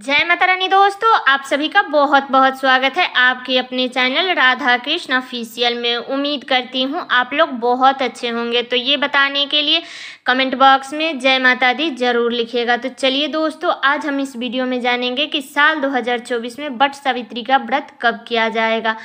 जय माता रानी दोस्तों आप सभी का बहुत बहुत स्वागत है आपके अपने चैनल राधा कृष्ण ऑफिशियल में उम्मीद करती हूँ आप लोग बहुत अच्छे होंगे तो ये बताने के लिए कमेंट बॉक्स में जय माता दी जरूर लिखिएगा तो चलिए दोस्तों आज हम इस वीडियो में जानेंगे कि साल 2024 में बट सावित्री का व्रत कब किया जाएगा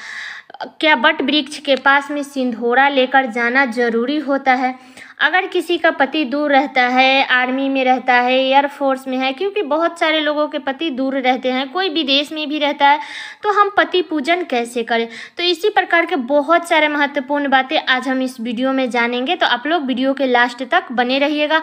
क्या बट वृक्ष के पास में सिंधोरा लेकर जाना जरूरी होता है अगर किसी का पति दूर रहता है आर्मी में रहता है एयरफोर्स में है क्योंकि बहुत सारे लोगों के पति दूर रहते हैं कोई विदेश में भी रहता है तो हम पति पूजन कैसे करें तो इसी प्रकार के बहुत सारे महत्वपूर्ण बातें आज हम इस वीडियो में जानेंगे तो आप लोग वीडियो के लास्ट तक बने रहिएगा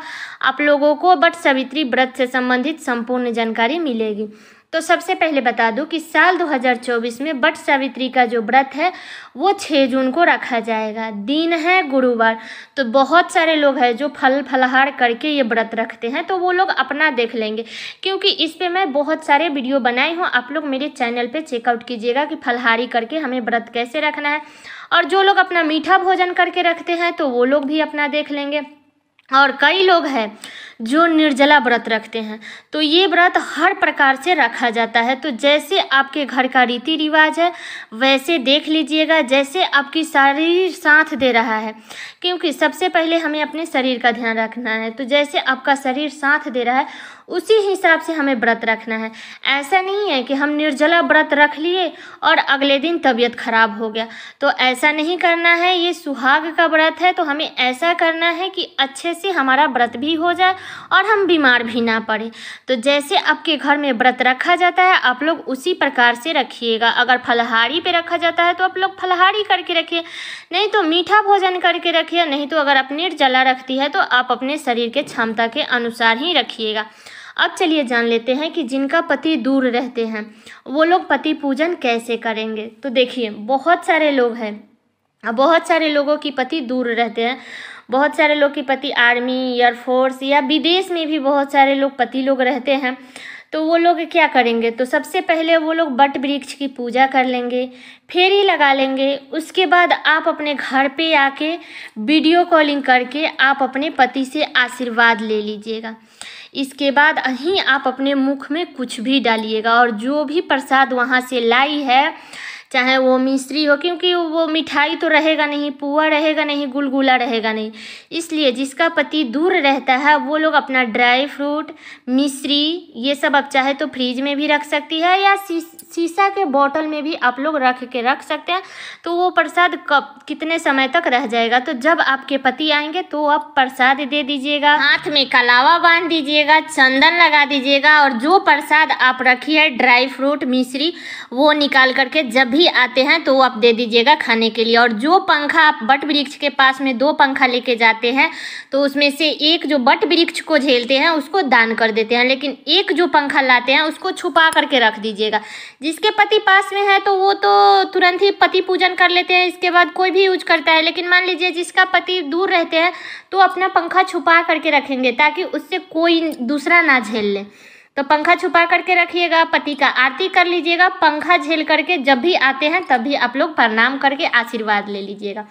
आप लोगों को बट सावित्री व्रत से संबंधित संपूर्ण जानकारी मिलेगी तो सबसे पहले बता दूं कि साल 2024 में बट सावित्री का जो व्रत है वो 6 जून को रखा जाएगा दिन है गुरुवार तो बहुत सारे लोग हैं जो फल फलहार करके ये व्रत रखते हैं तो वो लोग अपना देख लेंगे क्योंकि इस पर मैं बहुत सारे वीडियो बनाई हूँ आप लोग मेरे चैनल पर चेकआउट कीजिएगा कि फलहारी करके हमें व्रत कैसे रखना है और जो लोग अपना मीठा भोजन करके रखते हैं तो वो लोग भी अपना देख लेंगे और कई लोग हैं जो निर्जला व्रत रखते हैं तो ये व्रत हर प्रकार से रखा जाता है तो जैसे आपके घर का रीति रिवाज है वैसे देख लीजिएगा जैसे आपकी शरीर साथ दे रहा है क्योंकि सबसे पहले हमें अपने शरीर का ध्यान रखना है तो जैसे आपका शरीर साथ दे रहा है उसी हिसाब से हमें व्रत रखना है ऐसा नहीं है कि हम निर्जला व्रत रख लिए और अगले दिन तबीयत खराब हो गया तो ऐसा नहीं करना है ये सुहाग का व्रत है तो हमें ऐसा करना है कि अच्छे से हमारा व्रत भी हो जाए और हम बीमार भी ना पड़े तो जैसे आपके घर में व्रत रखा जाता है आप लोग उसी प्रकार से रखिएगा अगर फलहारी पर रखा जाता है तो आप लोग फलहारी करके रखिए नहीं तो मीठा भोजन करके रखिए नहीं तो अगर आप निर्जला रखती है तो आप अपने शरीर के क्षमता के अनुसार ही रखिएगा अब चलिए जान लेते हैं कि जिनका पति दूर रहते हैं वो लोग पति पूजन कैसे करेंगे तो देखिए बहुत सारे लोग हैं बहुत सारे लोगों की पति दूर रहते हैं बहुत सारे लोग की पति आर्मी एयरफोर्स या विदेश में भी बहुत सारे लोग पति लोग रहते हैं तो वो लोग क्या करेंगे तो सबसे पहले वो लोग बट वृक्ष की पूजा कर लेंगे फेरी लगा लेंगे उसके बाद आप अपने घर पे आके वीडियो कॉलिंग करके आप अपने पति से आशीर्वाद ले लीजिएगा इसके बाद ही आप अपने मुख में कुछ भी डालिएगा और जो भी प्रसाद वहाँ से लाई है चाहे वो मिश्री हो क्योंकि वो मिठाई तो रहेगा नहीं पुआ रहेगा नहीं गुलगुला रहेगा नहीं इसलिए जिसका पति दूर रहता है वो लोग अपना ड्राई फ्रूट मिश्री ये सब आप चाहे तो फ्रिज में भी रख सकती है या शीशा के बॉटल में भी आप लोग रख के रख सकते हैं तो वो प्रसाद कब कितने समय तक रह जाएगा तो जब आपके पति आएंगे तो आप प्रसाद दे दीजिएगा हाथ में कलावा बांध दीजिएगा चंदन लगा दीजिएगा और जो प्रसाद आप रखी है ड्राई फ्रूट मिश्री वो निकाल करके जब भी आते हैं तो आप दे दीजिएगा खाने के लिए और जो पंखा आप बट वृक्ष के पास में दो पंखा लेके जाते हैं तो उसमें से एक जो बट वृक्ष को झेलते हैं उसको दान कर देते हैं लेकिन एक जो पंखा लाते हैं उसको छुपा करके रख दीजिएगा जिसके पति पास में है तो वो तो तुरंत ही पति पूजन कर लेते हैं इसके बाद कोई भी यूज करता है लेकिन मान लीजिए जिसका पति दूर रहते हैं तो अपना पंखा छुपा करके रखेंगे ताकि उससे कोई दूसरा ना झेल ले तो पंखा छुपा करके रखिएगा पति का आरती कर लीजिएगा पंखा झेल करके जब भी आते हैं तब भी आप लोग प्रणाम करके आशीर्वाद ले लीजिएगा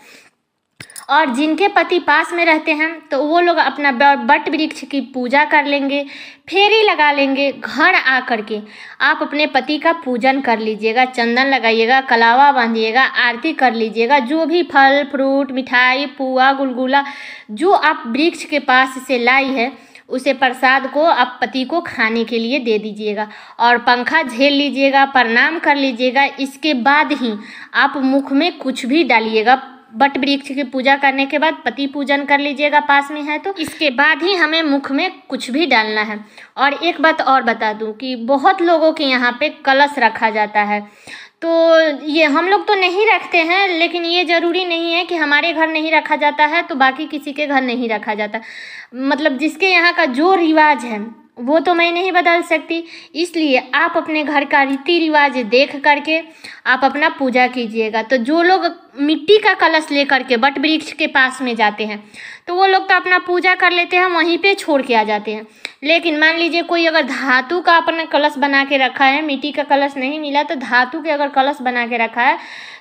और जिनके पति पास में रहते हैं तो वो लोग अपना बट वृक्ष की पूजा कर लेंगे फेरी लगा लेंगे घर कर के आप अपने पति का पूजन कर लीजिएगा चंदन लगाइएगा कलावा बांधिएगा आरती कर लीजिएगा जो भी फल फ्रूट मिठाई पुआ गुलगुला जो आप वृक्ष के पास से लाई है उसे प्रसाद को आप पति को खाने के लिए दे दीजिएगा और पंखा झेल लीजिएगा प्रणाम कर लीजिएगा इसके बाद ही आप मुख में कुछ भी डालिएगा बट वृक्ष की पूजा करने के बाद पति पूजन कर लीजिएगा पास में है तो इसके बाद ही हमें मुख में कुछ भी डालना है और एक बात और बता दूं कि बहुत लोगों के यहाँ पे कलश रखा जाता है तो ये हम लोग तो नहीं रखते हैं लेकिन ये ज़रूरी नहीं है कि हमारे घर नहीं रखा जाता है तो बाकी किसी के घर नहीं रखा जाता मतलब जिसके यहाँ का जो रिवाज है वो तो मैं नहीं बदल सकती इसलिए आप अपने घर का रीति रिवाज देख करके आप अपना पूजा कीजिएगा तो जो लोग मिट्टी का कलश लेकर के बट वृक्ष के पास में जाते हैं तो वो लोग तो अपना पूजा कर लेते हैं वहीं पे छोड़ के आ जाते हैं लेकिन मान लीजिए कोई अगर धातु का अपना कलश बना के रखा है मिट्टी का कलश नहीं मिला तो धातु के अगर कलश बना के रखा है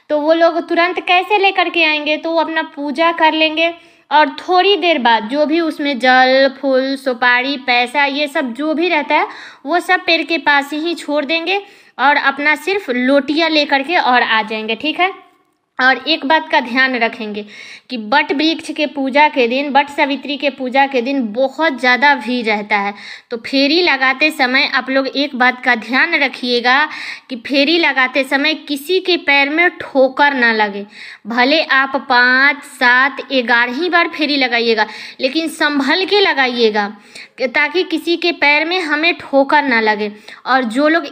तो वो लोग तुरंत कैसे ले करके आएंगे तो वो अपना पूजा कर लेंगे और थोड़ी देर बाद जो भी उसमें जल फूल सुपारी पैसा ये सब जो भी रहता है वो सब पेड़ के पास ही छोड़ देंगे और अपना सिर्फ लोटियाँ लेकर के और आ जाएंगे ठीक है और एक बात का ध्यान रखेंगे कि बट वृक्ष के पूजा के दिन बट सावित्री के पूजा के दिन बहुत ज़्यादा भीड़ रहता है तो फेरी लगाते समय आप लोग एक बात का ध्यान रखिएगा कि फेरी लगाते समय किसी के पैर में ठोकर ना लगे भले आप पाँच सात ग्यारह ही बार फेरी लगाइएगा लेकिन संभल के लगाइएगा ताकि किसी के पैर में हमें ठोकर ना लगे और जो लोग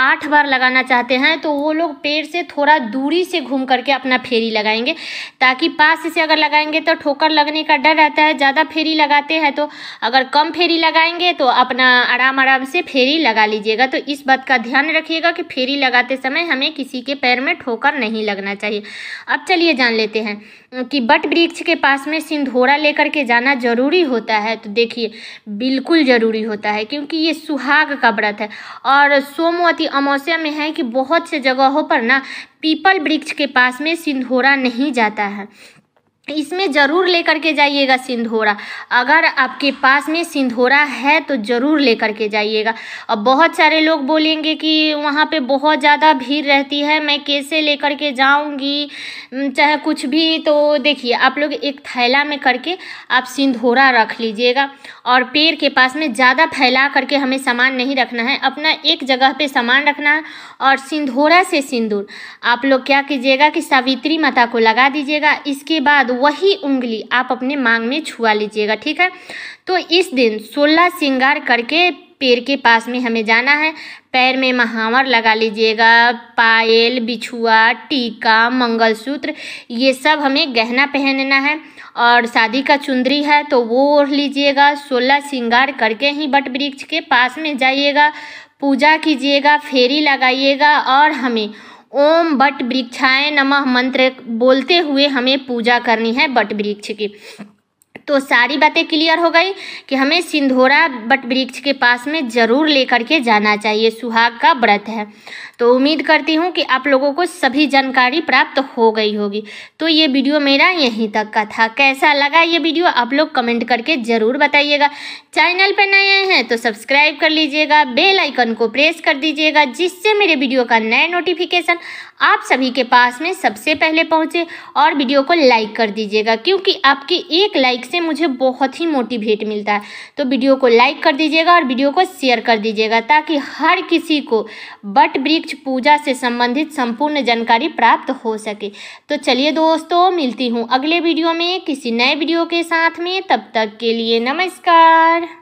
आठ बार लगाना चाहते हैं तो वो लोग पेड़ से थोड़ा दूरी से घूम कर करके अपना फेरी लगाएंगे ताकि पास से अगर लगाएंगे तो ठोकर लगने का डर रहता है ज़्यादा फेरी लगाते हैं तो अगर कम फेरी लगाएंगे तो अपना आराम आराम से फेरी लगा लीजिएगा तो इस बात का ध्यान रखिएगा कि फेरी लगाते समय हमें किसी के पैर में ठोकर नहीं लगना चाहिए अब चलिए जान लेते हैं कि बट वृक्ष के पास में सिंधोरा लेकर के जाना जरूरी होता है तो देखिए बिल्कुल ज़रूरी होता है क्योंकि ये सुहाग का व्रत है और सोमवती अमावस्या में है कि बहुत से जगहों पर ना पीपल वृक्ष के पास में सिंधोरा नहीं जाता है इसमें ज़रूर लेकर के जाइएगा सिंधोरा अगर आपके पास में सिंधोरा है तो ज़रूर लेकर के जाइएगा अब बहुत सारे लोग बोलेंगे कि वहाँ पे बहुत ज़्यादा भीड़ रहती है मैं कैसे लेकर के जाऊँगी चाहे कुछ भी तो देखिए आप लोग एक थैला में करके आप सिंधोरा रख लीजिएगा और पेड़ के पास में ज़्यादा फैला करके हमें सामान नहीं रखना है अपना एक जगह पर सामान रखना है और सिंधोरा से सिंदूर आप लोग क्या कीजिएगा कि सावित्री माता को लगा दीजिएगा इसके बाद वही उंगली आप अपने मांग में छुआ लीजिएगा ठीक है तो इस दिन सोलह श्रृंगार करके पैर के पास में हमें जाना है पैर में महावर लगा लीजिएगा पायल बिछुआ टीका मंगलसूत्र ये सब हमें गहना पहनना है और शादी का चुंदरी है तो वो ओढ़ लीजिएगा सोलह श्रृंगार करके ही बट वृक्ष के पास में जाइएगा पूजा कीजिएगा फेरी लगाइएगा और हमें ओम बट वृक्षाय नमः मंत्र बोलते हुए हमें पूजा करनी है बट वृक्ष की तो सारी बातें क्लियर हो गई कि हमें सिंधोरा बट वृक्ष के पास में ज़रूर लेकर के जाना चाहिए सुहाग का व्रत है तो उम्मीद करती हूँ कि आप लोगों को सभी जानकारी प्राप्त हो गई होगी तो ये वीडियो मेरा यहीं तक का था कैसा लगा ये वीडियो आप लोग कमेंट करके ज़रूर बताइएगा चैनल पर नए हैं तो सब्सक्राइब कर लीजिएगा बेल आइकन को प्रेस कर दीजिएगा जिससे मेरे वीडियो का नया नोटिफिकेशन आप सभी के पास में सबसे पहले पहुँचे और वीडियो को लाइक कर दीजिएगा क्योंकि आपकी एक लाइक से इससे मुझे बहुत ही मोटिवेट मिलता है तो वीडियो को लाइक कर दीजिएगा और वीडियो को शेयर कर दीजिएगा ताकि हर किसी को बट वृक्ष पूजा से संबंधित संपूर्ण जानकारी प्राप्त हो सके तो चलिए दोस्तों मिलती हूँ अगले वीडियो में किसी नए वीडियो के साथ में तब तक के लिए नमस्कार